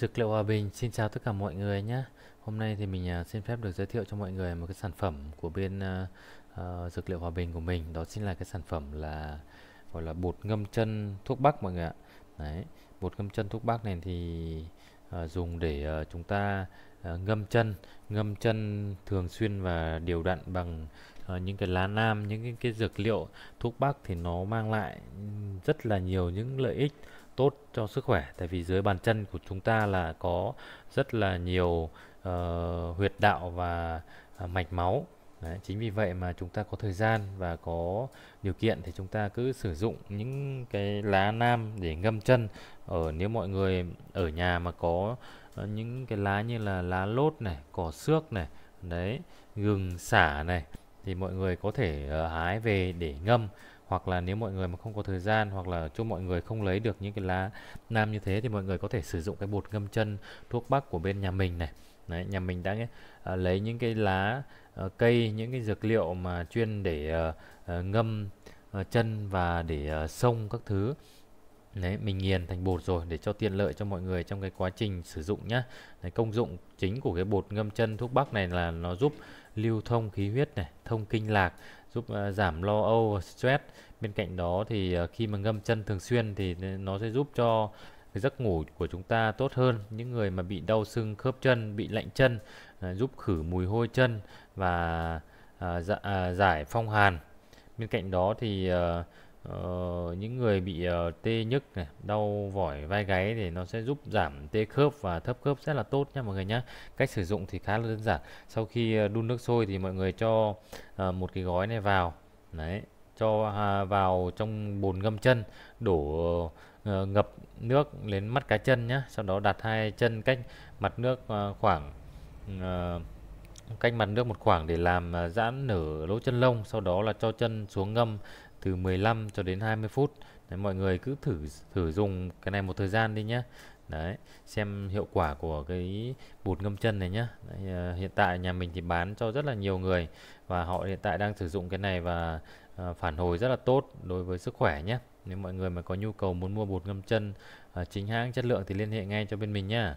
Dược liệu Hòa Bình xin chào tất cả mọi người nhé Hôm nay thì mình à, xin phép được giới thiệu cho mọi người một cái sản phẩm của bên uh, Dược liệu Hòa Bình của mình Đó chính là cái sản phẩm là gọi là bột ngâm chân thuốc bắc mọi người ạ Đấy, bột ngâm chân thuốc bắc này thì uh, dùng để uh, chúng ta uh, ngâm chân Ngâm chân thường xuyên và điều đặn bằng uh, những cái lá nam, những cái, cái dược liệu thuốc bắc thì nó mang lại rất là nhiều những lợi ích tốt cho sức khỏe tại vì dưới bàn chân của chúng ta là có rất là nhiều uh, huyệt đạo và uh, mạch máu Đấy, chính vì vậy mà chúng ta có thời gian và có điều kiện thì chúng ta cứ sử dụng những cái lá nam để ngâm chân ở ờ, nếu mọi người ở nhà mà có những cái lá như là lá lốt này cỏ xước này đấy gừng xả này thì mọi người có thể uh, hái về để ngâm hoặc là nếu mọi người mà không có thời gian hoặc là cho mọi người không lấy được những cái lá nam như thế thì mọi người có thể sử dụng cái bột ngâm chân thuốc bắc của bên nhà mình này Đấy, nhà mình đã uh, lấy những cái lá uh, cây những cái dược liệu mà chuyên để uh, uh, ngâm uh, chân và để uh, sông các thứ Đấy, mình nghiền thành bột rồi để cho tiện lợi cho mọi người trong cái quá trình sử dụng nhá. Đấy, công dụng chính của cái bột ngâm chân thuốc bắc này là nó giúp lưu thông khí huyết này, thông kinh lạc, giúp ờ, giảm lo âu stress bên cạnh đó thì ờ, khi mà ngâm chân thường xuyên thì nó sẽ giúp cho giấc ngủ của chúng ta tốt hơn những người mà bị đau sưng khớp chân bị lạnh chân ờ, giúp khử mùi hôi chân và dạ, giải phong hàn bên cạnh đó thì Ờ, những người bị uh, tê nhức này, đau vỏi vai gáy thì nó sẽ giúp giảm tê khớp và thấp khớp rất là tốt nha mọi người nhé. Cách sử dụng thì khá là đơn giản. Sau khi ờ, đun nước sôi thì mọi người cho uh, một cái gói này vào, đấy, cho uh, vào trong bồn ngâm chân, đổ uh, ngập nước đến mắt cá chân nhé. Sau đó đặt hai chân cách mặt nước uh, khoảng uh, cách mặt nước một khoảng để làm giãn nở lỗ chân lông sau đó là cho chân xuống ngâm từ 15 cho đến 20 phút đấy, mọi người cứ thử thử dùng cái này một thời gian đi nhé đấy xem hiệu quả của cái bột ngâm chân này nhé đấy, ờ, hiện tại nhà mình thì bán cho rất là nhiều người và họ hiện tại đang sử dụng cái này và à, phản hồi rất là tốt đối với sức khỏe nhé nếu mọi người mà có nhu cầu muốn mua bột ngâm chân à, chính hãng chất lượng thì liên hệ ngay cho bên mình nhé